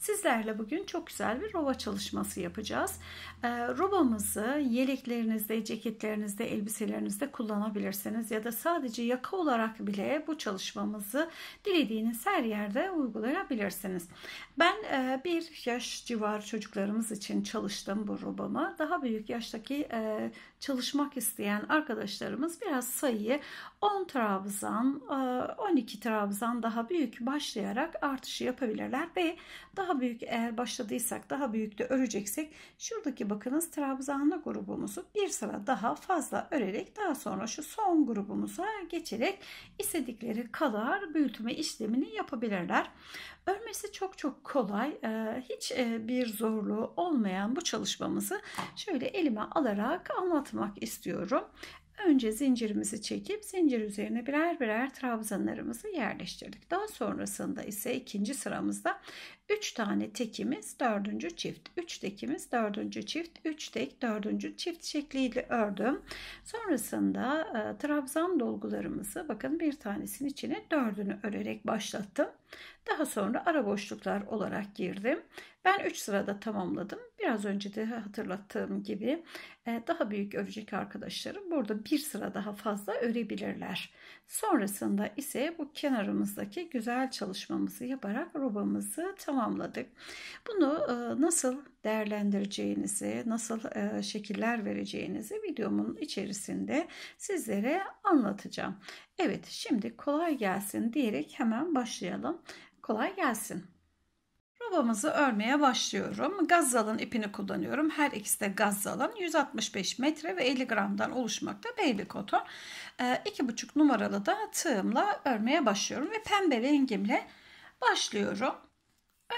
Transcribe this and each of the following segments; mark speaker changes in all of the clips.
Speaker 1: Sizlerle bugün çok güzel bir roba çalışması yapacağız. E, ee, robamızı yeleklerinizde, ceketlerinizde, elbiselerinizde kullanabilirsiniz ya da sadece yaka olarak bile bu çalışmamızı dilediğiniz her yerde uygulayabilirsiniz. Ben e, bir yaş civarı çocuklarımız için çalıştım bu robamı. Daha büyük yaştaki e, çalışmak isteyen arkadaşlarımız biraz sayıyı 10 trabzan, e, 12 trabzan daha büyük başlayarak artışı yapabilirler ve daha daha büyük eğer başladıysak daha büyükte öreceksek şuradaki bakınız trabzanlı grubumuzu bir sıra daha fazla örerek daha sonra şu son grubumuza geçerek istedikleri kadar büyütme işlemini yapabilirler. Örmesi çok çok kolay ee, hiç e, bir zorluğu olmayan bu çalışmamızı şöyle elime alarak anlatmak istiyorum. Önce zincirimizi çekip zincir üzerine birer birer trabzanlarımızı yerleştirdik. Daha sonrasında ise ikinci sıramızda 3 tane tekimiz dördüncü çift 3 tekimiz dördüncü çift 3 tek dördüncü çift şekliyle ördüm sonrasında e, trabzan dolgularımızı bakın bir tanesinin içine dördünü örerek başlattım daha sonra ara boşluklar olarak girdim ben 3 sırada tamamladım biraz önce de hatırlattığım gibi e, daha büyük örecek arkadaşlarım burada bir sıra daha fazla örebilirler sonrasında ise bu kenarımızdaki güzel çalışmamızı yaparak robamızı tamamladım tamamladık. Bunu e, nasıl değerlendireceğinizi, nasıl e, şekiller vereceğinizi videomun içerisinde sizlere anlatacağım. Evet şimdi kolay gelsin diyerek hemen başlayalım. Kolay gelsin. Robamızı örmeye başlıyorum. Gazzalın ipini kullanıyorum. Her ikisi de gazzalın. 165 metre ve 50 gramdan oluşmakta baby koton. 2,5 numaralı da tığımla örmeye başlıyorum. Ve pembe rengimle başlıyorum.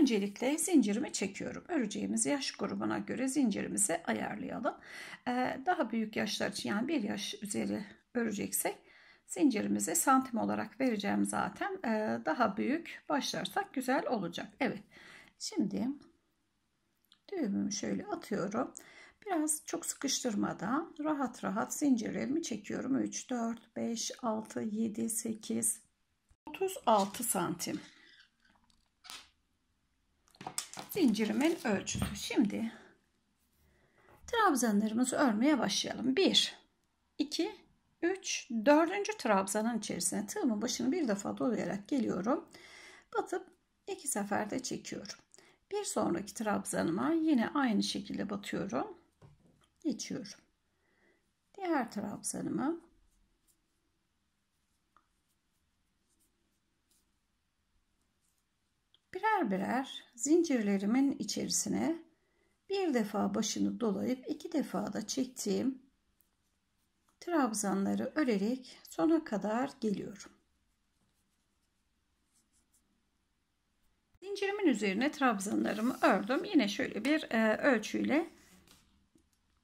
Speaker 1: Öncelikle zincirimi çekiyorum. Öreceğimiz yaş grubuna göre zincirimizi ayarlayalım. Ee, daha büyük yaşlar için yani bir yaş üzeri öreceksek zincirimizi santim olarak vereceğim zaten. Ee, daha büyük başlarsak güzel olacak. Evet. Şimdi düğümümü şöyle atıyorum. Biraz çok sıkıştırmadan rahat rahat zincirimi çekiyorum. 3, 4, 5, 6, 7, 8, 36 santim zincirimin ölçüsü. Şimdi trabzanlarımızı örmeye başlayalım. 1 2 3 4. trabzanın içerisine tığımın başını bir defa dolayarak geliyorum. Batıp iki seferde çekiyorum. Bir sonraki trabzanıma yine aynı şekilde batıyorum. Geçiyorum. Diğer trabzanımı birer birer zincirlerimin içerisine bir defa başını dolayıp iki defa da çektiğim trabzanları örerek sona kadar geliyorum. Zincirimin üzerine trabzanlarımı ördüm. Yine şöyle bir e, ölçüyle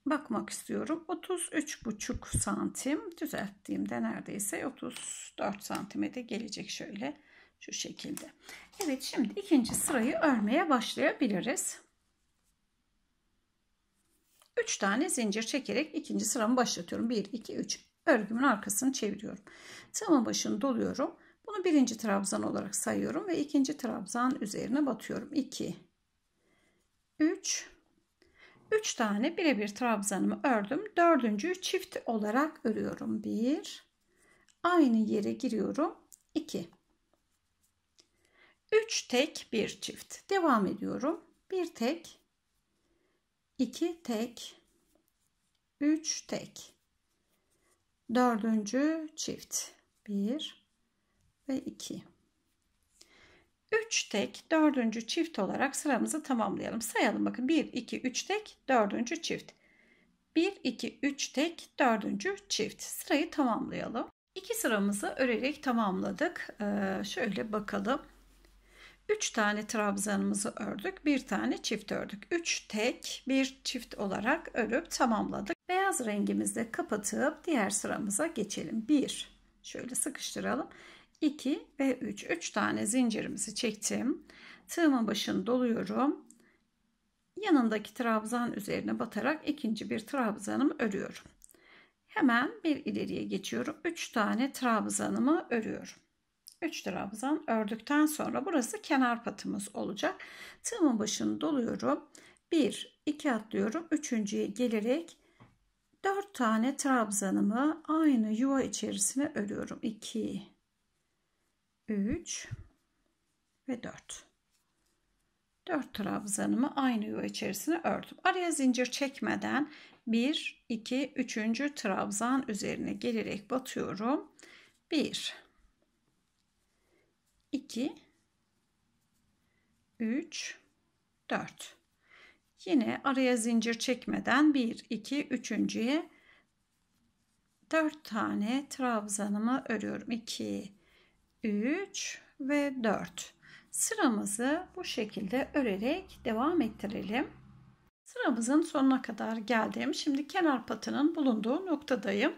Speaker 1: bakmak istiyorum. 33,5 santim düzelttiğimde neredeyse 34 santime de gelecek şöyle. Şu şekilde. Evet şimdi ikinci sırayı örmeye başlayabiliriz. 3 tane zincir çekerek ikinci sıramı başlatıyorum. 1, 2, 3. Örgümün arkasını çeviriyorum. Tığımın başını doluyorum. Bunu birinci trabzan olarak sayıyorum ve ikinci trabzan üzerine batıyorum. 2, 3, 3 tane birebir trabzanımı ördüm. Dördüncü çift olarak örüyorum. 1, aynı yere giriyorum. 2, 3 tek bir çift. Devam ediyorum. 1 tek 2 tek 3 tek. Dördüncü çift. 1 ve 2. 3 tek dördüncü çift olarak sıramızı tamamlayalım. Sayalım bakın 1 2 3 tek dördüncü çift. 1 2 3 tek dördüncü çift. Sırayı tamamlayalım. İki sıramızı örerek tamamladık. Ee, şöyle bakalım. 3 tane trabzanımızı ördük. 1 tane çift ördük. 3 tek bir çift olarak örüp tamamladık. Beyaz rengimizle kapatıp diğer sıramıza geçelim. 1 şöyle sıkıştıralım. 2 ve 3. 3 tane zincirimizi çektim. Tığımın başını doluyorum. Yanındaki trabzan üzerine batarak ikinci bir trabzanımı örüyorum. Hemen bir ileriye geçiyorum. 3 tane trabzanımı örüyorum. 3 trabzan ördükten sonra burası kenar patımız olacak. Tığımın başını doluyorum. 1, 2 atlıyorum. Üçüncüye gelerek 4 tane trabzanımı aynı yuva içerisine örüyorum. 2, 3 ve 4. 4 trabzanımı aynı yuva içerisine ördüm. Araya zincir çekmeden 1, 2, 3. trabzan üzerine gelerek batıyorum. 1, 2 3 4 yine araya zincir çekmeden 1 2 üçüncüye 4 tane trabzanımı örüyorum 2 3 ve 4 sıramızı bu şekilde örerek devam ettirelim sıramızın sonuna kadar geldim şimdi kenar patının bulunduğu noktadayım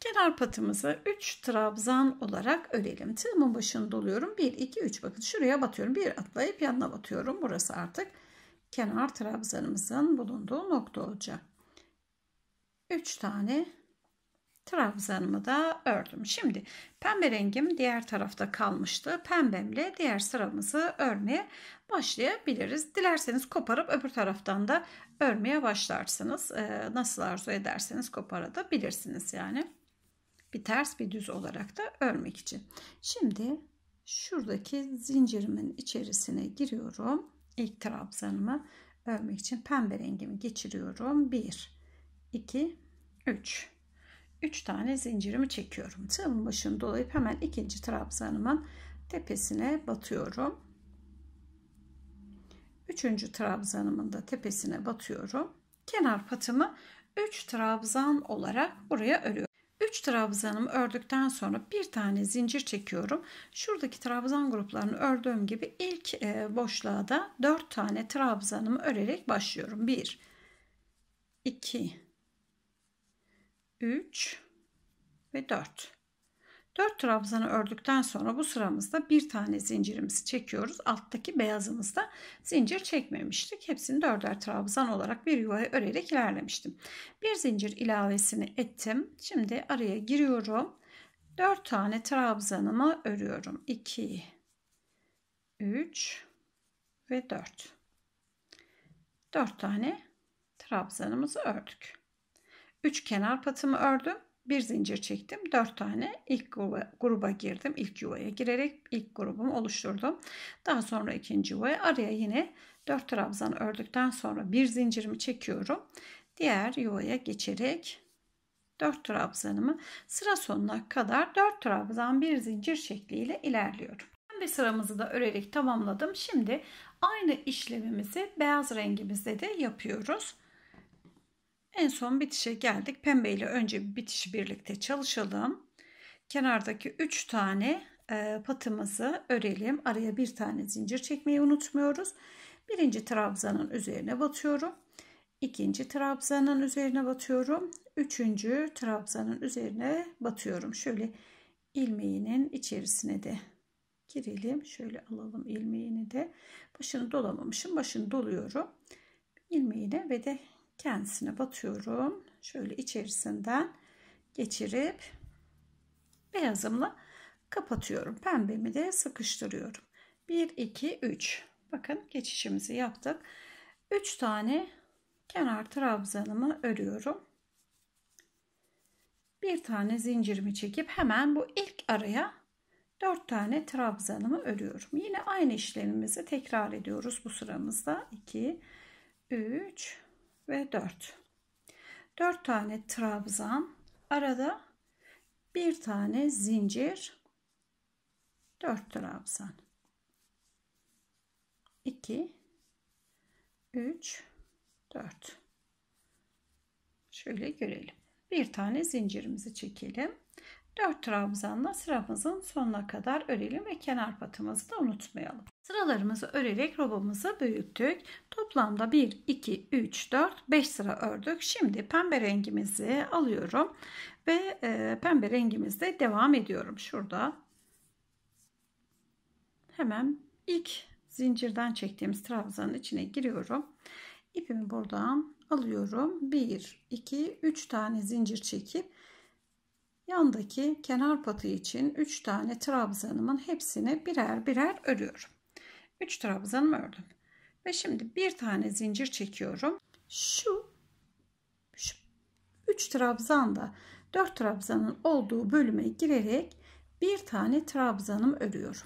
Speaker 1: Kenar patımızı 3 trabzan olarak örelim. Tığımın başını doluyorum. 1, 2, 3. Bakın şuraya batıyorum. Bir atlayıp yanına batıyorum. Burası artık kenar trabzanımızın bulunduğu nokta olacak. 3 tane trabzanımı da ördüm. Şimdi pembe rengim diğer tarafta kalmıştı. Pembemle diğer sıramızı örmeye başlayabiliriz. Dilerseniz koparıp öbür taraftan da örmeye başlarsınız. Ee, nasıl arzu ederseniz koparabilirsiniz yani bir ters bir düz olarak da örmek için. Şimdi şuradaki zincirimin içerisine giriyorum. İlk trabzanımı örmek için pembe rengimi geçiriyorum. 1 2 3 3 tane zincirimi çekiyorum. Tığımın başını dolayıp hemen ikinci trabzanımın tepesine batıyorum. Üçüncü trabzanımın da tepesine batıyorum. Kenar patımı 3 trabzan olarak buraya örüyorum. 3 trabzanımı ördükten sonra bir tane zincir çekiyorum. Şuradaki trabzan gruplarını ördüğüm gibi ilk e, boşluğa da 4 tane trabzanımı örerek başlıyorum. 1 2 3 ve 4 4 trabzanı ördükten sonra bu sıramızda bir tane zincirimizi çekiyoruz. Alttaki beyazımızda zincir çekmemiştik. Hepsini dörder trabzan olarak bir yuvaya örerek ilerlemiştim. Bir zincir ilavesini ettim. Şimdi araya giriyorum. 4 tane trabzanımı örüyorum. 2 3 ve 4. 4 tane trabzanımızı ördük. 3 kenar patımı ördüm bir zincir çektim. 4 tane ilk gruba, gruba girdim. İlk yuvaya girerek ilk grubumu oluşturdum. Daha sonra ikinci yuvaya araya yine 4 trabzan ördükten sonra bir zincirimi çekiyorum. Diğer yuvaya geçerek 4 trabzanımı sıra sonuna kadar 4 trabzan bir zincir şekliyle ilerliyorum. Ben Pembe sıramızı da örerek tamamladım. Şimdi aynı işlemimizi beyaz rengimizde de yapıyoruz. En son bitişe geldik. Pembe ile önce bitiş birlikte çalışalım. Kenardaki 3 tane e, patımızı örelim. Araya bir tane zincir çekmeyi unutmuyoruz. Birinci trabzanın üzerine batıyorum. İkinci trabzanın üzerine batıyorum. Üçüncü trabzanın üzerine batıyorum. Şöyle ilmeğinin içerisine de girelim. Şöyle alalım ilmeğini de. Başını dolamamışım. Başını doluyorum. ilmeğine ve de kendisine batıyorum. Şöyle içerisinden geçirip beyazımla kapatıyorum. Pembemi de sıkıştırıyorum. 1, 2, 3. Bakın geçişimizi yaptık. 3 tane kenar trabzanımı örüyorum. Bir tane zincirimi çekip hemen bu ilk araya 4 tane trabzanımı örüyorum. Yine aynı işlemimizi tekrar ediyoruz bu sıramızda. 2, 3, ve 4. 4 tane trabzan, arada bir tane zincir, 4 trabzan. 2 3 4 Şöyle görelim. Bir tane zincirimizi çekelim. 4 trabzanla sıramızın sonuna kadar örelim ve kenar patımızı da unutmayalım. Sıralarımızı örerek robamızı büyüttük. Toplamda 1, 2, 3, 4, 5 sıra ördük. Şimdi pembe rengimizi alıyorum ve e, pembe rengimizde devam ediyorum. Şurada hemen ilk zincirden çektiğimiz trabzanın içine giriyorum. İpimi buradan alıyorum. 1, 2, 3 tane zincir çekip yandaki kenar patı için 3 tane trabzanımın hepsini birer birer örüyorum. 3 trabzanımı ördüm. Ve şimdi bir tane zincir çekiyorum. Şu, şu 3 trabzanda 4 trabzanın olduğu bölüme girerek bir tane trabzanım örüyorum.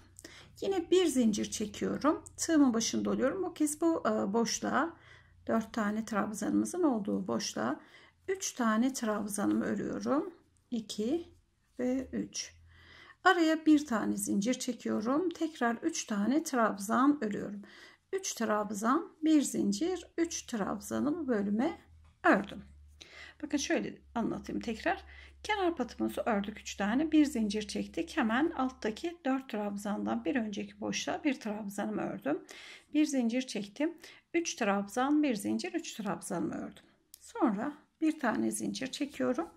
Speaker 1: Yine bir zincir çekiyorum. Tığımın başını doluyorum. Bu kez bu e, boşluğa 4 tane trabzanımızın olduğu boşluğa 3 tane trabzanımı örüyorum. 2 ve 3. Araya bir tane zincir çekiyorum. Tekrar 3 tane trabzan örüyorum. 3 trabzan, bir zincir, 3 trabzanı bu bölüme ördüm. Bakın şöyle anlatayım tekrar. Kenar patımızı ördük 3 tane. Bir zincir çektik. Hemen alttaki 4 trabzandan bir önceki boşluğa bir trabzanımı ördüm. Bir zincir çektim. 3 trabzan, bir zincir, 3 trabzanımı ördüm. Sonra bir tane zincir çekiyorum.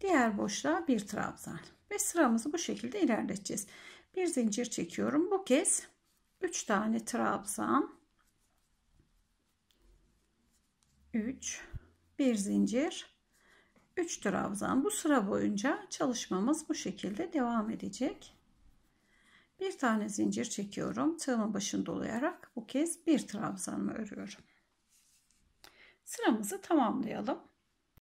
Speaker 1: Diğer boşluğa bir trabzan. Ve sıramızı bu şekilde ilerleteceğiz. Bir zincir çekiyorum. Bu kez 3 tane trabzan 3 bir zincir 3 trabzan bu sıra boyunca çalışmamız bu şekilde devam edecek bir tane zincir çekiyorum tığımın başını dolayarak bu kez bir trabzanımı örüyorum sıramızı tamamlayalım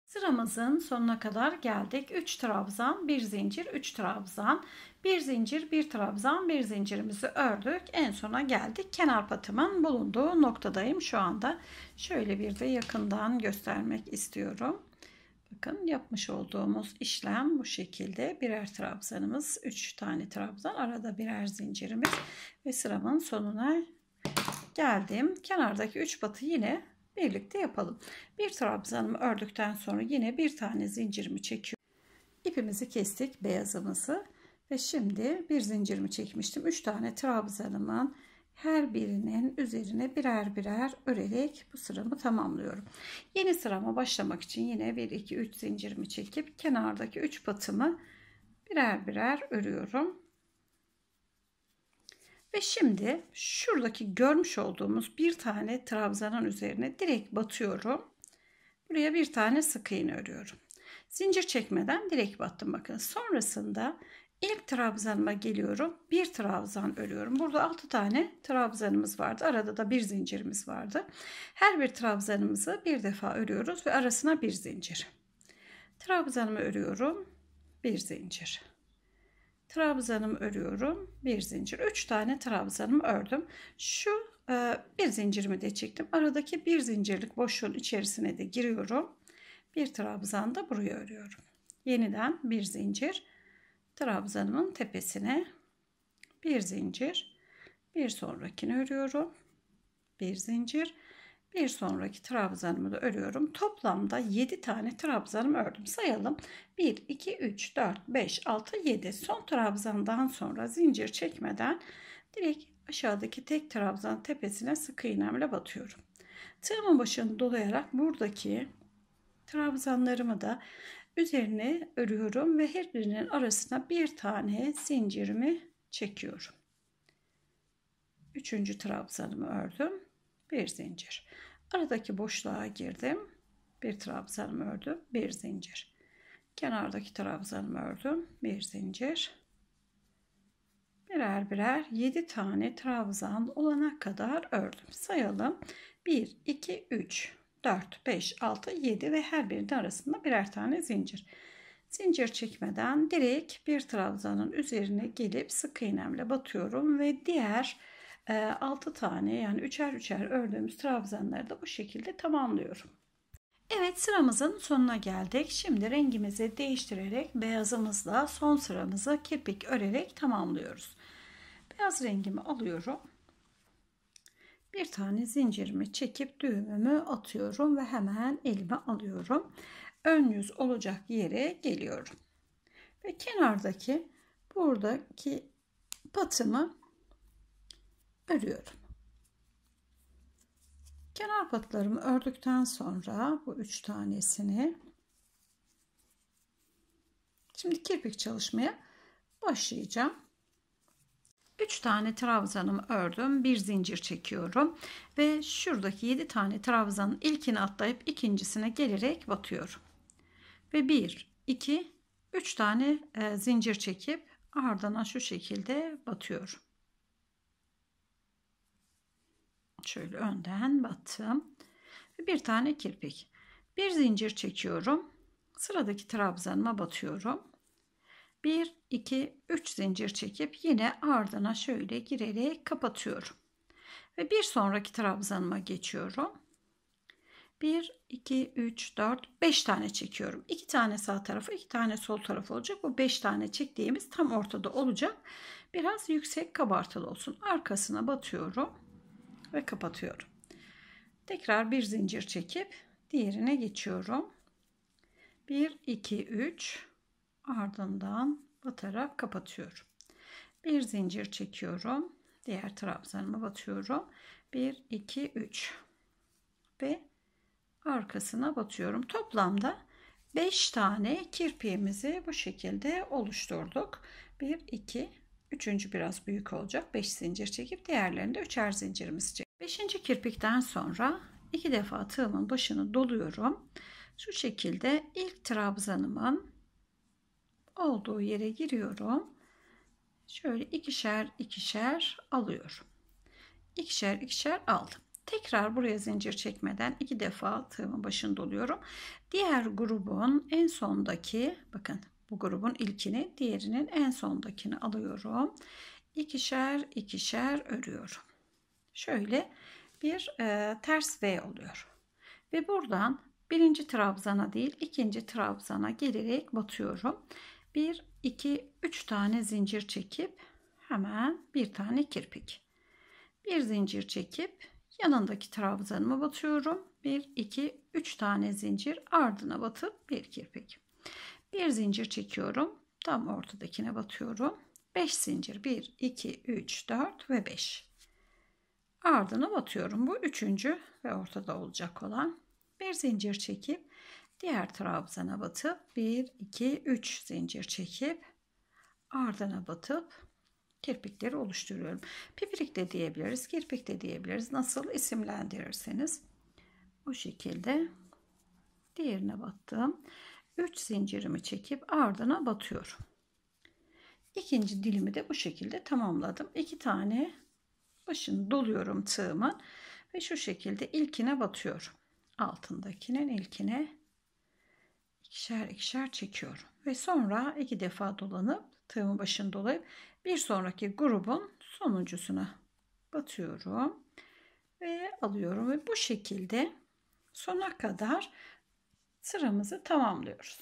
Speaker 1: Sıramızın sonuna kadar geldik. 3 trabzan, 1 zincir, 3 trabzan, 1 zincir, 1 trabzan, 1 zincirimizi ördük. En sona geldik. Kenar patımın bulunduğu noktadayım şu anda. Şöyle bir de yakından göstermek istiyorum. Bakın yapmış olduğumuz işlem bu şekilde. Birer trabzanımız, 3 tane trabzan, arada birer zincirimiz ve sıramın sonuna geldim. Kenardaki 3 batı yine birlikte yapalım. Bir trabzanımı ördükten sonra yine bir tane zincirimi çekiyorum. İpimizi kestik beyazımızı ve şimdi bir zincirimi çekmiştim. 3 tane trabzanımın her birinin üzerine birer birer örerek bu sıramı tamamlıyorum. Yeni sırama başlamak için yine 1 2 3 zincirimi çekip kenardaki 3 patımı birer birer örüyorum. Ve şimdi şuradaki görmüş olduğumuz bir tane trabzanın üzerine direkt batıyorum. Buraya bir tane sık iğne örüyorum. Zincir çekmeden direkt battım bakın. Sonrasında ilk trabzanıma geliyorum. Bir trabzan örüyorum. Burada 6 tane trabzanımız vardı. Arada da bir zincirimiz vardı. Her bir trabzanımızı bir defa örüyoruz ve arasına bir zincir. Trabzanımı örüyorum. Bir zincir trabzanımı örüyorum. Bir zincir. Üç tane trabzanımı ördüm. Şu e, bir zincirimi de çektim. Aradaki bir zincirlik boşluğun içerisine de giriyorum. Bir trabzan da buraya örüyorum. Yeniden bir zincir. Trabzanımın tepesine bir zincir. Bir sonrakini örüyorum. Bir zincir bir sonraki trabzanımı da örüyorum. Toplamda 7 tane trabzanım ördüm. Sayalım. 1, 2, 3, 4, 5, 6, 7. Son trabzandan sonra zincir çekmeden direkt aşağıdaki tek trabzan tepesine sık iğnemle batıyorum. Tığımın başını dolayarak buradaki trabzanlarımı da üzerine örüyorum ve her birinin arasına bir tane zincirimi çekiyorum. Üçüncü trabzanımı ördüm. Bir zincir. Aradaki boşluğa girdim. Bir trabzanımı ördüm. Bir zincir. Kenardaki trabzanımı ördüm. Bir zincir. Birer birer 7 tane trabzan olana kadar ördüm. Sayalım. 1, 2, 3, 4, 5, 6, 7 ve her birinin arasında birer tane zincir. Zincir çekmeden direkt bir trabzanın üzerine gelip sık iğnemle batıyorum ve diğer 6 ee, tane yani üçer üçer ördüğümüz trabzanları da bu şekilde tamamlıyorum. Evet sıramızın sonuna geldik. Şimdi rengimizi değiştirerek beyazımızla son sıramızı kirpik örerek tamamlıyoruz. Beyaz rengimi alıyorum. Bir tane zincirimi çekip düğümümü atıyorum ve hemen elime alıyorum. Ön yüz olacak yere geliyorum. Ve kenardaki buradaki patımı örüyorum. Kenar patlarımı ördükten sonra bu üç tanesini şimdi kirpik çalışmaya başlayacağım. 3 tane trabzanımı ördüm. Bir zincir çekiyorum. Ve şuradaki 7 tane trabzanın ilkini atlayıp ikincisine gelerek batıyorum. Ve 1, 2, 3 tane e, zincir çekip ardından şu şekilde batıyorum. Şöyle önden battım. ve Bir tane kirpik. Bir zincir çekiyorum. Sıradaki trabzanıma batıyorum. 1, 2, 3 zincir çekip yine ardına şöyle girerek kapatıyorum. Ve bir sonraki trabzanıma geçiyorum. 1, 2, 3, 4, 5 tane çekiyorum. 2 tane sağ tarafı, 2 tane sol tarafı olacak. Bu 5 tane çektiğimiz tam ortada olacak. Biraz yüksek kabartılı olsun. Arkasına batıyorum ve kapatıyorum. Tekrar bir zincir çekip diğerine geçiyorum. 1 2 3 ardından batarak kapatıyorum. Bir zincir çekiyorum. Diğer trabzanıma batıyorum. 1 2 3 ve arkasına batıyorum. Toplamda 5 tane kirpiğimizi bu şekilde oluşturduk. 1 2 Üçüncü biraz büyük olacak. 5 zincir çekip diğerlerinde üçer zincirimiz çek. Beşinci kirpikten sonra iki defa tığımın başını doluyorum. Şu şekilde ilk trabzanımın olduğu yere giriyorum. Şöyle ikişer ikişer alıyorum. İkişer ikişer aldım. Tekrar buraya zincir çekmeden iki defa tığımın başını doluyorum. Diğer grubun en sondaki bakın bu grubun ilkini diğerinin en sondakini alıyorum. İkişer ikişer örüyorum. Şöyle bir e, ters V oluyor. Ve buradan birinci trabzana değil ikinci trabzana gelerek batıyorum. 1, 2, 3 tane zincir çekip hemen bir tane kirpik. Bir zincir çekip yanındaki trabzanıma batıyorum. 1, 2, 3 tane zincir ardına batıp bir kirpik. Bir zincir çekiyorum. Tam ortadakine batıyorum. 5 zincir. 1, 2, 3, 4 ve 5. Ardına batıyorum. Bu üçüncü ve ortada olacak olan. Bir zincir çekip diğer trabzana batıp 1, 2, 3 zincir çekip ardına batıp kirpikleri oluşturuyorum. Pipirik de diyebiliriz, kirpik de diyebiliriz. Nasıl isimlendirirseniz Bu şekilde diğerine battım. 3 zincirimi çekip ardına batıyorum. İkinci dilimi de bu şekilde tamamladım. 2 tane başını doluyorum tığımın ve şu şekilde ilkine batıyorum. Altındakinin ilkine ikişer ikişer çekiyorum ve sonra iki defa dolanıp tığımın başını dolayıp bir sonraki grubun sonuncusuna batıyorum ve alıyorum ve bu şekilde sona kadar sıramızı tamamlıyoruz.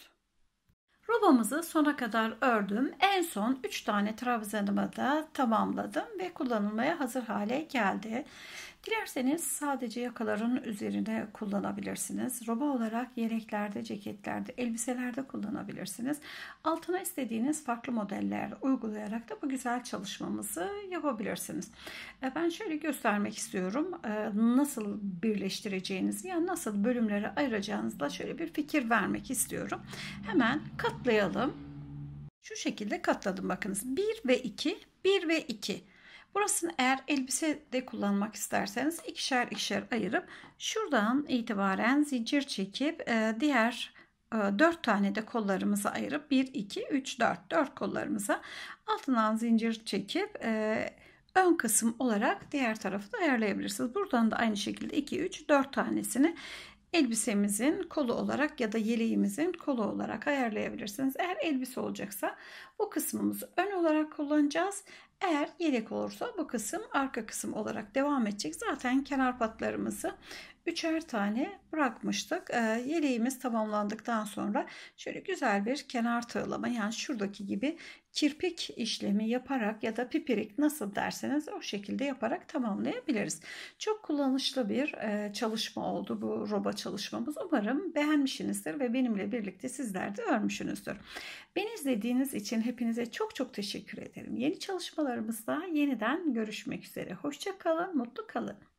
Speaker 1: Robamızı sona kadar ördüm. En son 3 tane trabzanımı da tamamladım ve kullanılmaya hazır hale geldi. Dilerseniz sadece yakaların üzerine kullanabilirsiniz. Roba olarak yeleklerde, ceketlerde, elbiselerde kullanabilirsiniz. Altına istediğiniz farklı modeller uygulayarak da bu güzel çalışmamızı yapabilirsiniz. E, ben şöyle göstermek istiyorum. E, nasıl birleştireceğinizi yani nasıl bölümlere ayıracağınızı da şöyle bir fikir vermek istiyorum. Hemen katlayalım. Şu şekilde katladım bakınız. 1 ve 2, 1 ve 2. Burasını eğer elbise de kullanmak isterseniz ikişer ikişer ayırıp şuradan itibaren zincir çekip e, diğer 4 e, tane de kollarımızı ayırıp 1 2 3 4 4 kollarımıza altından zincir çekip e, ön kısım olarak diğer tarafı da ayarlayabilirsiniz. Buradan da aynı şekilde 2 3 4 tanesini elbisemizin kolu olarak ya da yeleğimizin kolu olarak ayarlayabilirsiniz. Eğer elbise olacaksa bu kısmımızı ön olarak kullanacağız. Eğer yelek olursa bu kısım arka kısım olarak devam edecek. Zaten kenar patlarımızı üçer tane bırakmıştık. E, yeleğimiz tamamlandıktan sonra şöyle güzel bir kenar tığlama yani şuradaki gibi kirpik işlemi yaparak ya da pipirik nasıl derseniz o şekilde yaparak tamamlayabiliriz. Çok kullanışlı bir e, çalışma oldu bu roba çalışmamız. Umarım beğenmişsinizdir ve benimle birlikte sizler de örmüşsünüzdür. Beni izlediğiniz için hepinize çok çok teşekkür ederim. Yeni çalışmalarımızda yeniden görüşmek üzere. Hoşçakalın, mutlu kalın.